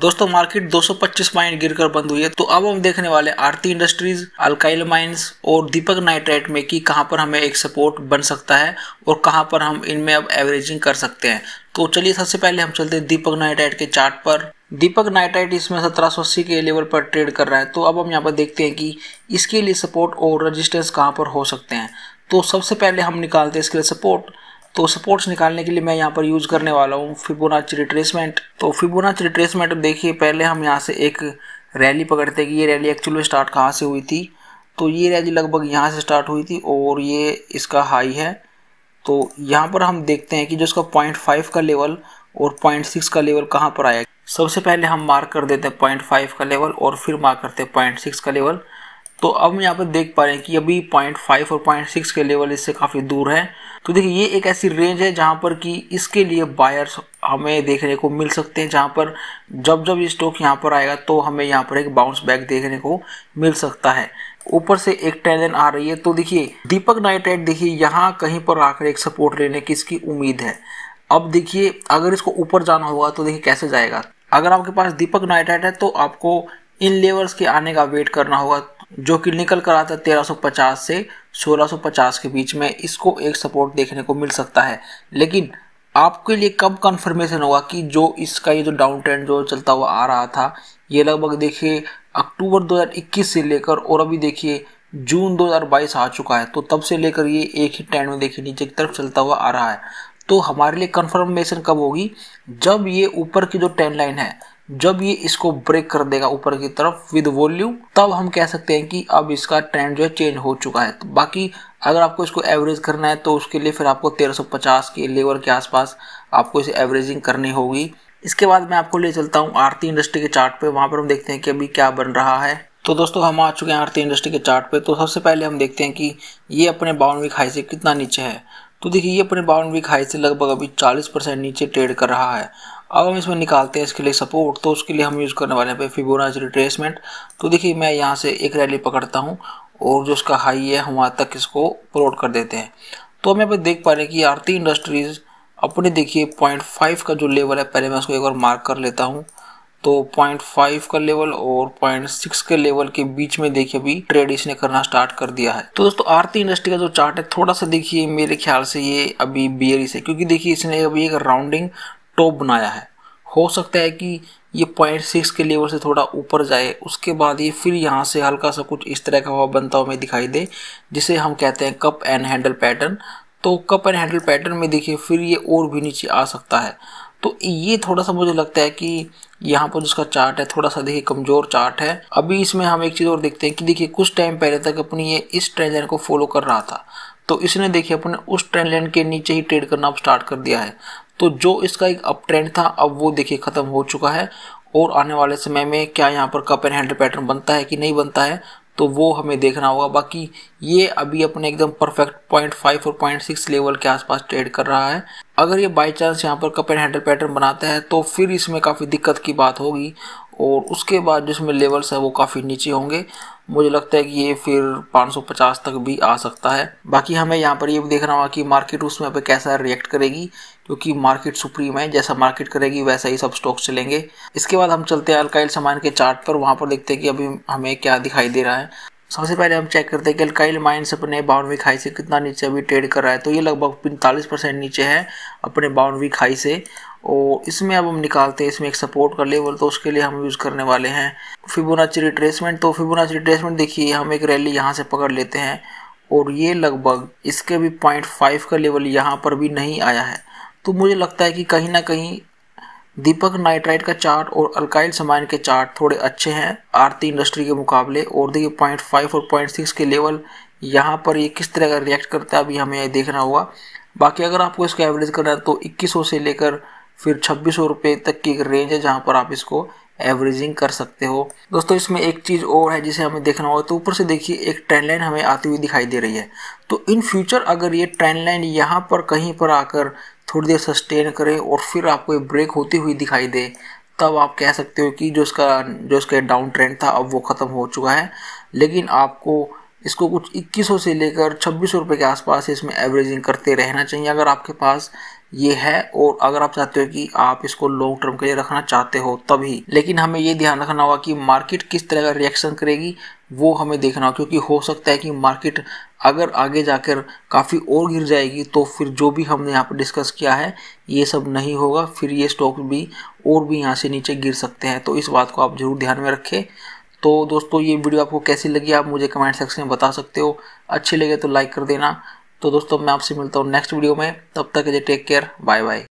दोस्तों market 225 point गिरकर बंद हुई है तो अब हम देखने वाले आरती इंडस्ट्रीज अल्काइल माइंस और दीपक नाइट्राइट में कि कहां पर हमें एक सपोर्ट बन सकता है और कहाँ पर हम इनमें अब एवरेजिंग कर सकते हैं तो चलिए सबसे पहले हम चलते हैं दीपक नाइट्राइट के चार्ट पर दीपक नाइट्राइट इसमें सत्रह के लेवल पर ट्रेड कर रहा है तो अब हम यहाँ पर देखते हैं कि इसके लिए सपोर्ट और रजिस्टेंस कहाँ पर हो सकते हैं तो सबसे पहले हम निकालते हैं इसके लिए सपोर्ट तो सपोर्ट्स निकालने के लिए मैं यहाँ पर यूज़ करने वाला हूँ फिबोनाच रिट्रेसमेंट तो फिबोनाच रिट्रेसमेंट देखिए पहले हम यहाँ से एक रैली पकड़ते कि ये रैली एक्चुअली स्टार्ट कहाँ से हुई थी तो ये रैली लगभग यहाँ से स्टार्ट हुई थी और ये इसका हाई है तो यहाँ पर हम देखते हैं कि जो इसका पॉइंट फाइव का लेवल और पॉइंट सिक्स का लेवल कहाँ पर आया सबसे पहले हम मार्क कर देते हैं पॉइंट फाइव का लेवल और फिर मार्क करते हैं पॉइंट सिक्स का लेवल तो अब हम यहाँ पर देख पा रहे हैं कि अभी पॉइंट फाइव और पॉइंट सिक्स के लेवल इससे काफ़ी दूर है तो देखिए ये एक ऐसी रेंज है जहाँ पर कि इसके लिए बायर्स हमें देखने को मिल सकते हैं जहाँ पर जब जब ये स्टॉक यहाँ पर आएगा तो हमें यहाँ पर एक बाउंस बैक देखने को मिल सकता है ऊपर से एक टैलेंट आ रही है तो देखिए दीपक नाइट्रेट देखिए यहाँ कहीं पर आकर एक सपोर्ट लेने की इसकी उम्मीद है अब देखिए अगर इसको ऊपर जाना होगा तो देखिए कैसे जाएगा अगर आपके पास दीपक नाइट्रेट है तो आपको इन लेवल्स के आने का वेट करना होगा जो कि निकल कर आता है 1350 से 1650 के बीच में इसको एक सपोर्ट देखने को मिल सकता है लेकिन आपके लिए कब कन्फर्मेशन होगा कि जो इसका ये जो डाउन ट्रेंड जो चलता हुआ आ रहा था ये लगभग देखिए अक्टूबर 2021 से लेकर और अभी देखिए जून 2022 आ चुका है तो तब से लेकर ये एक ही ट्रेंड में देखिए नीचे की तरफ चलता हुआ आ रहा है तो हमारे लिए कन्फर्मेशन कब होगी जब ये ऊपर की जो ट्रेंड लाइन है जब ये इसको ब्रेक कर देगा ऊपर की तरफ विद वॉल्यूम तब हम कह सकते हैं कि अब इसका ट्रेंड जो है चेंज हो चुका है तो बाकी अगर आपको इसको एवरेज करना है तो उसके लिए फिर आपको 1350 के लेवल के आसपास आपको इसे एवरेजिंग करनी होगी इसके बाद मैं आपको ले चलता हूँ आरती इंडस्ट्री के चार्ट पे वहाँ पर हम देखते हैं कि अभी क्या बन रहा है तो दोस्तों हम आ चुके हैं आरती इंडस्ट्री के चार्ट पे तो सबसे पहले हम देखते हैं कि ये अपने बाउंड्री खाई से कितना नीचे है तो देखिए ये अपने बावन वीक हाई से लगभग अभी 40 परसेंट नीचे ट्रेड कर रहा है अब हम इसमें निकालते हैं इसके लिए सपोर्ट तो उसके लिए हम यूज़ करने वाले हैं फिबोनाच रिट्रेसमेंट तो देखिए मैं यहाँ से एक रैली पकड़ता हूँ और जो उसका हाई है हम वहाँ तक इसको प्रोड कर देते हैं तो हम यहाँ पर देख पा रहे हैं कि आरती इंडस्ट्रीज़ अपने देखिए पॉइंट फाइव का जो लेवल है पहले मैं उसको एक बार मार्क कर लेता हूँ तो 0.5 का लेवल और 0.6 के लेवल के बीच में देखिए अभी ट्रेड इसने करना स्टार्ट कर दिया है तो दोस्तों आरती इंडस्ट्री का जो चार्ट है थोड़ा सा देखिए मेरे ख्याल से ये अभी बियरी से क्योंकि देखिए इसने अभी एक राउंडिंग टॉप बनाया है हो सकता है कि ये पॉइंट सिक्स के लेवल से थोड़ा ऊपर जाए उसके बाद ये फिर यहाँ से हल्का सा कुछ इस तरह का हवा बनता हुआ दिखाई दे जिसे हम कहते हैं कप एंड हैंडल पैटर्न तो कप एंड हैंडल पैटर्न में देखिए फिर ये और भी नीचे आ सकता है तो ये थोड़ा सा मुझे लगता है कि यहाँ पर जिसका चार्ट है थोड़ा सा देखिए कमज़ोर चार्ट है अभी इसमें हम एक चीज़ और देखते हैं कि देखिए कुछ टाइम पहले तक अपनी ये इस ट्रेंड लाइन को फॉलो कर रहा था तो इसने देखिए अपने उस ट्रेंड लाइन के नीचे ही ट्रेड करना अब स्टार्ट कर दिया है तो जो इसका एक अप ट्रेंड था अब वो देखिए ख़त्म हो चुका है और आने वाले समय में क्या यहाँ पर कप एंड हैंडल पैटर्न बनता है कि नहीं बनता है तो वो हमें देखना होगा बाकी ये अभी अपने एकदम परफेक्ट पॉइंट फाइव और पॉइंट सिक्स लेवल के आसपास ट्रेड कर रहा है अगर ये बाई चांस यहाँ पर कप एंड हैंडल पैटर्न बनाता है तो फिर इसमें काफ़ी दिक्कत की बात होगी और उसके बाद जिसमें लेवल्स है वो काफ़ी नीचे होंगे मुझे लगता है कि ये फिर 550 तक भी आ सकता है बाकी हमें यहाँ पर ये भी देखना होगा कि मार्केट उसमें अब कैसा रिएक्ट करेगी क्योंकि मार्केट सुप्रीम है जैसा मार्केट करेगी वैसा ही सब स्टॉक्स चलेंगे इसके बाद हम चलते हैं अल्काइल सामान के चार्ट पर वहाँ पर देखते हैं कि अभी हमें क्या दिखाई दे रहा है सबसे पहले हम चेक करते हैं कि अल्काइल माइंस अपने बावनवीक हाई से कितना नीचे अभी ट्रेड कर रहा है तो ये लगभग पैंतालीस परसेंट नीचे है अपने बावनवीक हाई से और इसमें अब हम निकालते हैं इसमें एक सपोर्ट का लेवल तो उसके लिए हम यूज़ करने वाले हैं फिबोनाची रिट्रेसमेंट तो फिबोनाची रिट्रेसमेंट देखिए हम एक रैली यहाँ से पकड़ लेते हैं और ये लगभग इसके भी पॉइंट फाइव का लेवल यहाँ पर भी नहीं आया है तो मुझे लगता है कि कहीं ना कहीं दीपक नाइट्राइट का चार्ट और अल्काइल समाइन के चार्ट थोड़े अच्छे हैं आरती इंडस्ट्री के मुकाबले और देखिए पॉइंट फाइव और पॉइंट सिक्स के लेवल यहाँ पर ये किस तरह का रिएक्ट करता है अभी हमें यह देखना होगा बाकी अगर आपको इसको एवरेज करना है तो इक्कीस से लेकर फिर छब्बीस सौ तक की एक रेंज है जहाँ पर आप इसको एवरेजिंग कर सकते हो दोस्तों इसमें एक चीज़ और है जिसे हमें देखना होगा तो ऊपर से देखिए एक ट्रेंड लाइन हमें आती हुई दिखाई दे रही है तो इन फ्यूचर अगर ये ट्रेंड लाइन यहाँ पर कहीं पर आकर थोड़ी देर सस्टेन करें और फिर आपको ब्रेक होती हुई दिखाई दे तब आप कह सकते हो कि जो इसका जो इसका डाउन ट्रेंड था अब वो ख़त्म हो चुका है लेकिन आपको इसको कुछ 2100 से लेकर छब्बीस रुपये के आसपास इसमें एवरेजिंग करते रहना चाहिए अगर आपके पास ये है और अगर आप चाहते हो कि आप इसको लॉन्ग टर्म के लिए रखना चाहते हो तभी लेकिन हमें ये ध्यान रखना होगा कि मार्केट किस तरह का रिएक्शन करेगी वो हमें देखना होगा क्योंकि हो सकता है कि मार्केट अगर आगे जाकर काफ़ी और गिर जाएगी तो फिर जो भी हमने यहाँ पर डिस्कस किया है ये सब नहीं होगा फिर ये स्टॉक भी और भी यहाँ से नीचे गिर सकते हैं तो इस बात को आप ज़रूर ध्यान में रखें तो दोस्तों ये वीडियो आपको कैसी लगी आप मुझे कमेंट सेक्शन में बता सकते हो अच्छी लगे तो लाइक कर देना तो दोस्तों मैं आपसे मिलता हूँ नेक्स्ट वीडियो में तब तक के लिए टेक केयर बाय बाय